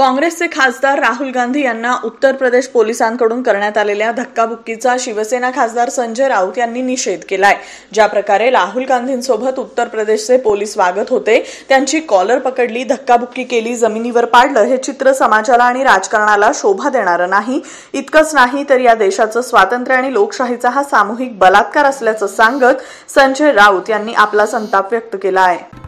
काँग्रेसचे खासदार राहुल गांधी यांना उत्तर प्रदेश पोलिसांकडून करण्यात आलेल्या धक्काबुक्कीचा शिवसेना खासदार संजय राऊत यांनी निषेध केलाय ज्या प्रकारे राहुल गांधींसोबत उत्तर प्रदेशचे पोलीस वागत होते त्यांची कॉलर पकडली धक्काबुक्की केली जमिनीवर पाडलं हे चित्र समाजाला आणि राजकारणाला शोभा देणारं नाही इतकंच नाही तर या देशाचं स्वातंत्र्य आणि लोकशाहीचा हा सामूहिक बलात्कार असल्याचं सांगत संजय राऊत यांनी आपला संताप व्यक्त केला आहे